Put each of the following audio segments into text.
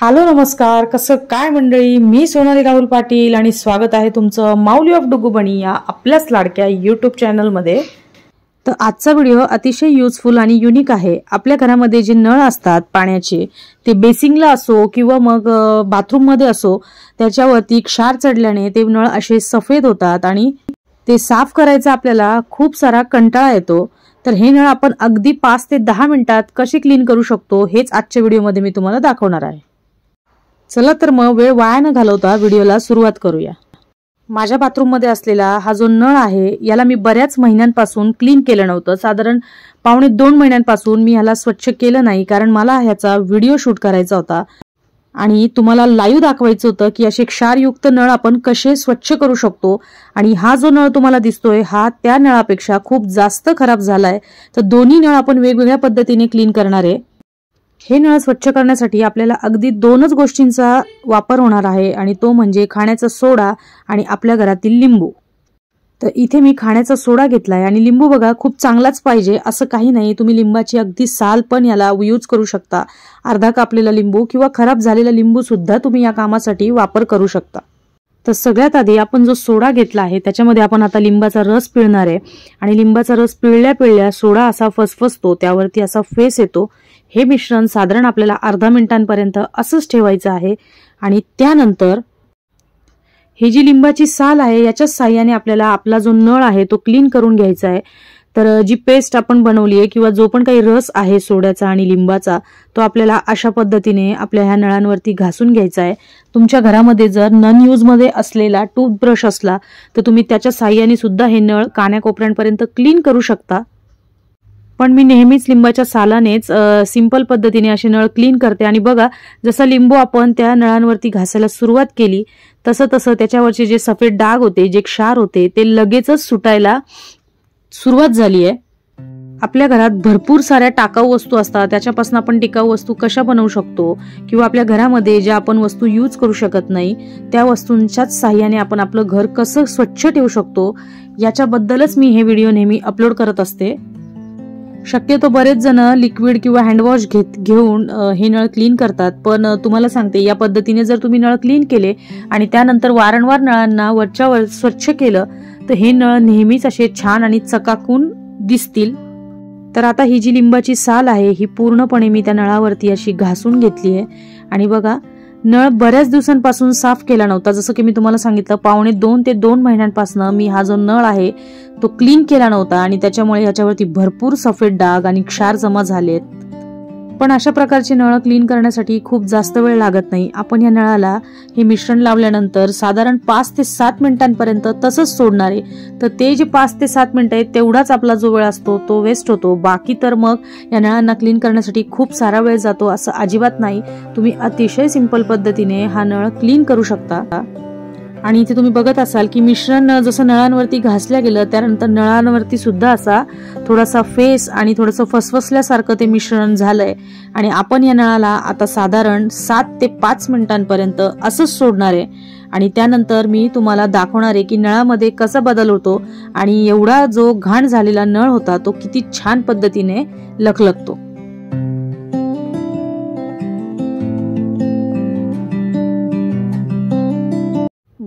hello नमस्कार कसं काय मंडळी मी सोनाली राहुल पाटील आणि स्वागत आहे तुमचं माऊली ऑफ डुगुबणी या आपल्याच लाडक्या यूट्यूब चॅनलमध्ये तर आजचा व्हिडिओ अतिशय युजफुल आणि युनिक आहे आपल्या घरामध्ये जे नळ असतात पाण्याचे ते बेसिंगला असो किंवा मग बाथरूममध्ये असो त्याच्यावरती क्षार चढल्याने ते नळ असे सफेद होतात आणि ते साफ करायचा आपल्याला खूप सारा कंटाळा येतो तर हे नळ आपण अगदी पाच ते दहा मिनिटात कसे क्लीन करू शकतो हेच आजच्या व्हिडिओमध्ये मी तुम्हाला दाखवणार आहे चला तर मग वेळ वाया न घालवता व्हिडिओला सुरुवात करूया माझ्या बाथरूममध्ये असलेला हा जो नळ आहे याला मी बऱ्याच महिन्यांपासून क्लीन केलं नव्हतं साधारण पावणे दोन महिन्यांपासून मी ह्याला स्वच्छ केलं नाही कारण मला ह्याचा व्हिडिओ शूट करायचा होता आणि तुम्हाला लाईव्ह दाखवायचं होतं की असे क्षारयुक्त नळ आपण कसे स्वच्छ करू शकतो आणि हा जो नळ तुम्हाला दिसतोय हा त्या नळापेक्षा खूप जास्त खराब झालाय तर दोन्ही नळ आपण वेगवेगळ्या पद्धतीने क्लीन करणार आहे हे नळ स्वच्छ करण्यासाठी आपल्याला अगदी दोनच गोष्टींचा वापर होणार आहे आणि तो म्हणजे खाण्याचा सोडा आणि आपल्या घरातील लिंबू तर इथे मी खाण्याचा सोडा घेतलाय आणि लिंबू बघा खूप चांगलाच पाहिजे असं काही नाही तुम्ही लिंबाची अगदी साल पण याला यूज करू शकता अर्धा कापलेला लिंबू किंवा खराब झालेला लिंबू सुद्धा तुम्ही या कामासाठी वापर करू शकता तर सगळ्यात आधी आपण जो सोडा घेतला आहे त्याच्यामध्ये आपण आता लिंबाचा रस पिळणार आहे आणि लिंबाचा रस पिळल्या पिळल्या सोडा असा फसफसतो त्यावरती असा फेस येतो हे मिश्रण साधारण आपल्याला अर्धा मिनिटांपर्यंत असंच ठेवायचं आहे आणि त्यानंतर ही जी लिंबाची साल आहे याच्याच साह्याने आपल्याला आपला जो नळ आहे तो क्लीन करून घ्यायचा आहे तर जी पेस्ट आपण बनवली आहे किंवा जो पण काही रस आहे सोड्याचा आणि लिंबाचा तो आपल्याला अशा पद्धतीने आपल्या ह्या नळांवरती घासून घ्यायचा आहे तुमच्या घरामध्ये जर नन यूजमध्ये असलेला टूथब्रश असला तर तुम्ही त्याच्या साह्याने सुद्धा हे नळ कान्याकोपऱ्यांपर्यंत क्लीन करू शकता पण मी नेहमीच लिंबाच्या सालानेच सिंपल पद्धतीने असे नळ क्लीन करते आणि बघा जसा लिंबू आपण त्या नळांवरती घासायला सुरुवात केली तसं तसं त्याच्यावरचे जे सफेद डाग होते जे क्षार होते ते लगेचच सुटायला सुरुवात झाली आहे आपल्या घरात भरपूर साऱ्या टाकाऊ वस्तू असतात त्याच्यापासून आपण टिकाऊ वस्तू कशा बनवू शकतो किंवा आपल्या घरामध्ये ज्या आपण वस्तू यूज करू शकत नाही त्या वस्तूंच्याच साह्याने आपण आपलं घर कसं स्वच्छ ठेवू शकतो याच्याबद्दलच मी हे व्हिडिओ नेहमी अपलोड करत असते शक्यतो बरेच जण लिक्विड किंवा हँडवॉश घेत घेऊन हे नळ क्लीन करतात पण तुम्हाला सांगते या पद्धतीने जर तुम्ही नळ क्लीन केले आणि त्यानंतर वारंवार नळांना वरच्या वर स्वच्छ केलं तर हे नळ नेहमीच असे छान आणि चकाकून दिसतील तर आता ही जी लिंबाची साल आहे ही पूर्णपणे मी त्या नळावरती अशी घासून घेतली आहे आणि बघा नळ बऱ्याच दिवसांपासून साफ केला नव्हता जसं की मी तुम्हाला सांगितलं पावणे दोन ते दोन महिन्यांपासून मी हा जो नळ आहे तो क्लीन केला नव्हता आणि त्याच्यामुळे याच्यावरती भरपूर सफेद डाग आणि क्षार जमा झालेत पण अशा प्रकारची नळं क्लीन करण्यासाठी खूप जास्त वेळ लागत नाही आपण या नळाला हे मिश्रण लावल्यानंतर साधारण पाच ते सात मिनिटांपर्यंत तसंच सोडणार आहे तर ते जे पाच ते सात मिनिटं आहेत तेवढाच आपला जो वेळ असतो तो वेस्ट होतो बाकी तर मग या नळांना क्लीन करण्यासाठी खूप सारा वेळ जातो असं अजिबात नाही तुम्ही अतिशय सिंपल पद्धतीने हा नळ क्लीन करू शकता आणि इथे तुम्ही बघत असाल की मिश्रण जसं नळांवरती घासल्या गेलं त्यानंतर नळांवरती सुद्धा असा थोडासा फेस आणि थोडंसं फसफसल्यासारखं ते मिश्रण झालंय आणि आपण या नळाला आता साधारण सात ते पाच मिनिटांपर्यंत असंच सोडणार आहे आणि त्यानंतर मी तुम्हाला दाखवणार आहे की नळामध्ये कसा बदल होतो आणि एवढा जो घाण झालेला नळ होता तो किती छान पद्धतीने लखलखतो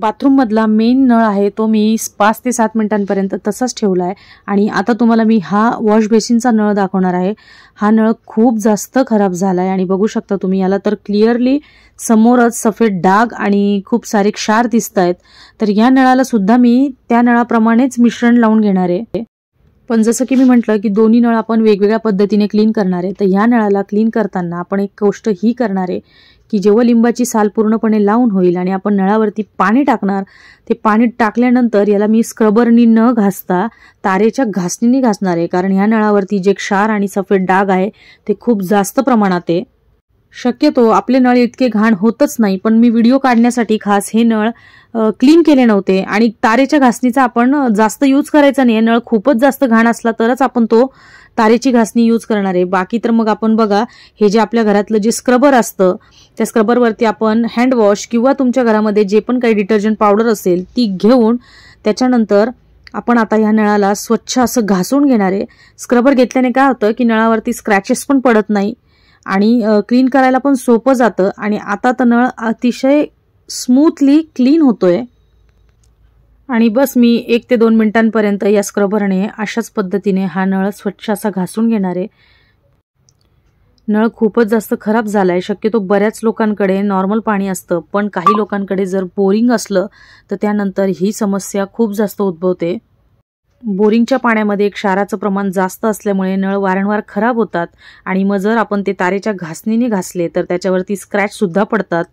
बाथरूममधला मेन नळ आहे तो मी पाच ते सात मिनिटांपर्यंत तसाच ठेवला आहे आणि आता तुम्हाला मी हा वॉश बेसिनचा नळ दाखवणार आहे हा नळ खूप जास्त खराब झाला आहे आणि बघू शकता तुम्ही याला तर क्लिअरली समोरच सफेद डाग आणि खूप सारे क्षार दिसत आहेत तर या नळाला सुद्धा मी त्या नळाप्रमाणेच मिश्रण लावून घेणार आहे पण जसं की मी म्हटलं की दोन्ही नळ आपण वेगवेगळ्या पद्धतीने क्लीन करणार आहे तर ह्या नळाला क्लीन करताना आपण एक गोष्ट ही करणार आहे की जेव्हा लिंबाची साल पूर्णपणे लावून होईल आणि आपण नळावरती पाणी टाकणार ते पाणी टाकल्यानंतर याला मी स्क्रबरनी न घासता तारेच्या घासणीने घासणार आहे कारण ह्या नळावरती जे क्षार आणि सफेद डाग आहे ते खूप जास्त प्रमाणात आहे शक्यतो आपले नळ इतके घाण होतच नाही पण मी व्हिडिओ काढण्यासाठी खास हे नळ क्लीन केले नव्हते आणि तारेच्या घासणीचा आपण जास्त यूज करायचा नाही नळ खूपच जास्त घाण असला तरच आपण तो तारेची घासणी यूज करणार आहे बाकी तर मग आपण बघा हे जे आपल्या घरातलं जे स्क्रबर असतं त्या स्क्रबरवरती आपण हँडवॉश किंवा तुमच्या घरामध्ये जे पण काही डिटर्जंट पावडर असेल ती घेऊन त्याच्यानंतर आपण आता ह्या नळाला स्वच्छ असं घासून घेणार आहे स्क्रबर घेतल्याने काय होतं की नळावरती स्क्रॅचेस पण पडत नाही आणि क्लीन करायला पण सोपं जातं आणि आता तर नळ अतिशय स्मूथली क्लीन होतोय आणि बस मी एक ते दोन मिनिटांपर्यंत या स्क्रबरने अशाच पद्धतीने हा नळ स्वच्छ असा घासून घेणार आहे नळ खूपच जास्त खराब झाला आहे शक्यतो बऱ्याच लोकांकडे नॉर्मल पाणी असतं पण काही लोकांकडे जर बोरिंग असलं तर त्यानंतर ही समस्या खूप जास्त उद्भवते बोरिंगच्या पाण्यामध्ये क्षाराचं प्रमाण जास्त असल्यामुळे नळ वारंवार खराब होतात आणि मग जर आपण ते तारेच्या घासणीने घासले तर त्याच्यावरती स्क्रॅचसुद्धा पडतात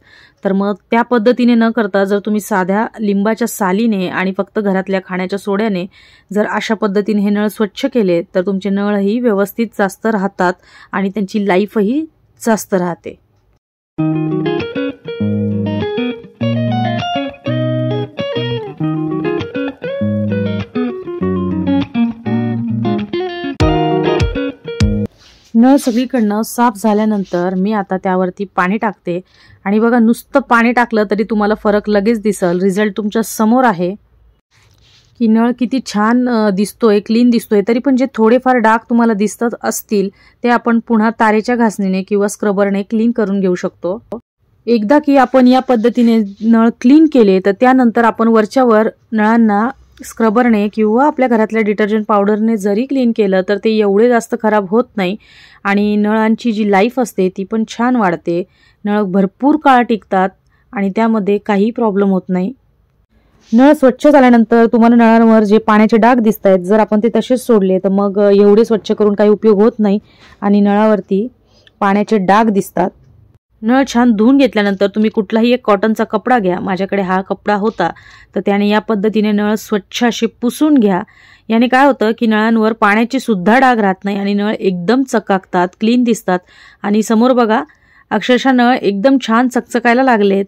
तर मग त्या पद्धतीने न करता जर तुम्ही साध्या लिंबाच्या सालीने आणि फक्त घरातल्या खाण्याच्या सोड्याने जर अशा पद्धतीने हे नळ स्वच्छ केले तर तुमचे नळही व्यवस्थित जास्त राहतात आणि त्यांची लाईफही जास्त राहते नळ सगळीकडनं साफ झाल्यानंतर मी आता त्यावरती पाणी टाकते आणि बघा नुसतं पाणी टाकलं तरी तुम्हाला फरक लगेच दिसल रिझल्ट तुमच्या समोर आहे की नळ किती छान दिसतोय क्लीन दिसतोय तरी पण जे थोडेफार डाग तुम्हाला दिसतात असतील ते आपण पुन्हा तारेच्या घासणीने किंवा स्क्रबरने क्लीन करून घेऊ शकतो एकदा की आपण या पद्धतीने नळ क्लीन केले तर त्यानंतर आपण वरच्यावर नळांना स्क्रबरने किंवा आपल्या घरातल्या डिटर्जंट पावडरने जरी क्लीन केलं तर ते एवढे जास्त खराब होत नाही आणि नळांची जी लाईफ असते ती पण छान वाढते नळ भरपूर काळ टिकतात आणि त्यामध्ये काही प्रॉब्लेम होत नाही नळ स्वच्छ झाल्यानंतर तुम्हाला नळांवर जे पाण्याचे डाग दिसत आहेत जर आपण ते तसेच सोडले तर मग एवढे स्वच्छ करून काही उपयोग होत नाही आणि नळावरती पाण्याचे डाग दिसतात नळ छान धुवून घेतल्यानंतर तुम्ही कुठलाही एक कॉटनचा कपडा घ्या माझ्याकडे हा कपडा होता तर त्याने या पद्धतीने नळ स्वच्छ अशी पुसून घ्या याने काय होतं की नळांवर पाण्याची सुद्धा डाग राहत नाही आणि नळ एकदम चकाकतात क्लीन दिसतात आणि समोर बघा अक्षरशः नळ एकदम छान चकचकायला लागलेत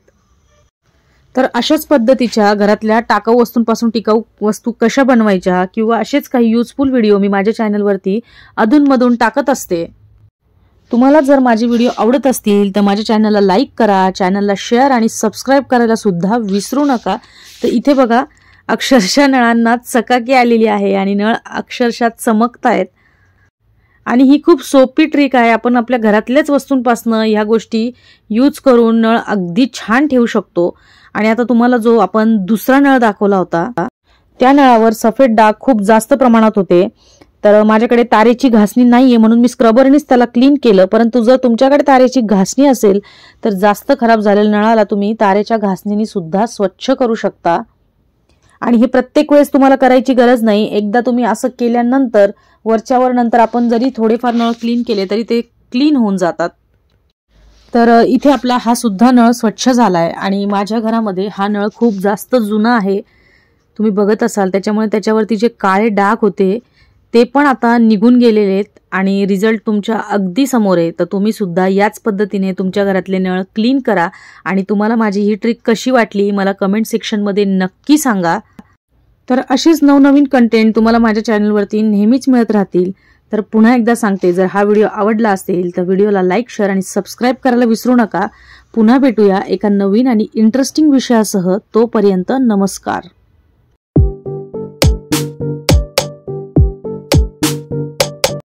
तर अशाच पद्धतीच्या घरातल्या टाकाऊ वस्तूंपासून टिकाऊ वस्तू कशा बनवायच्या किंवा असेच काही युजफुल व्हिडिओ मी माझ्या चॅनलवरती अधूनमधून टाकत असते तुम्हाला जर माझे व्हिडिओ आवडत असतील तर माझ्या चॅनलला लाईक करा चॅनलला शेअर आणि सबस्क्राईब करायला सुद्धा विसरू नका तर इथे बघा अक्षरशः नळांना चकाकी आलेली आहे आणि नळ अक्षरशः चमकतायत आणि ही खूप सोपी ट्रिक आहे आपण आपल्या घरातल्याच वस्तूंपासनं ह्या गोष्टी यूज करून नळ अगदी छान ठेवू शकतो आणि आता तुम्हाला जो आपण दुसरा नळ दाखवला होता त्या नळावर सफेद डाग खूप जास्त प्रमाणात होते तर माझ्याकडे तारेची घासणी नाहीये म्हणून मी स्क्रबरनेच त्याला क्लीन केलं परंतु जर तुमच्याकडे तारेची घासणी असेल तर जास्त खराब झालेल्या नळाला तुम्ही तारेच्या घासणीने सुद्धा स्वच्छ करू शकता आणि हे प्रत्येक वेळेस तुम्हाला करायची गरज नाही एकदा तुम्ही असं केल्यानंतर वरच्यावर नंतर आपण जरी थोडेफार नळ क्लीन केले तरी ते क्लीन होऊन जातात तर इथे आपला हा सुद्धा नळ स्वच्छ झाला आहे आणि माझ्या घरामध्ये हा नळ खूप जास्त जुना आहे तुम्ही बघत असाल त्याच्यामुळे त्याच्यावरती जे काळे डाग होते ते पण आता निघून गेलेले आहेत आणि रिझल्ट तुमच्या अगदी समोर आहे तर तुम्ही सुद्धा याच पद्धतीने तुमच्या घरातले नळ क्लीन करा आणि तुम्हाला माझी ही ट्रिक कशी वाटली मला कमेंट सेक्शनमध्ये नक्की सांगा तर असेच नवनवीन कंटेंट तुम्हाला माझ्या चॅनलवरती नेहमीच मिळत राहतील तर पुन्हा एकदा सांगते जर हा व्हिडिओ आवडला असेल तर व्हिडिओला लाईक शेअर आणि सबस्क्राईब करायला विसरू नका पुन्हा भेटूया एका नवीन आणि इंटरेस्टिंग विषयासह तोपर्यंत नमस्कार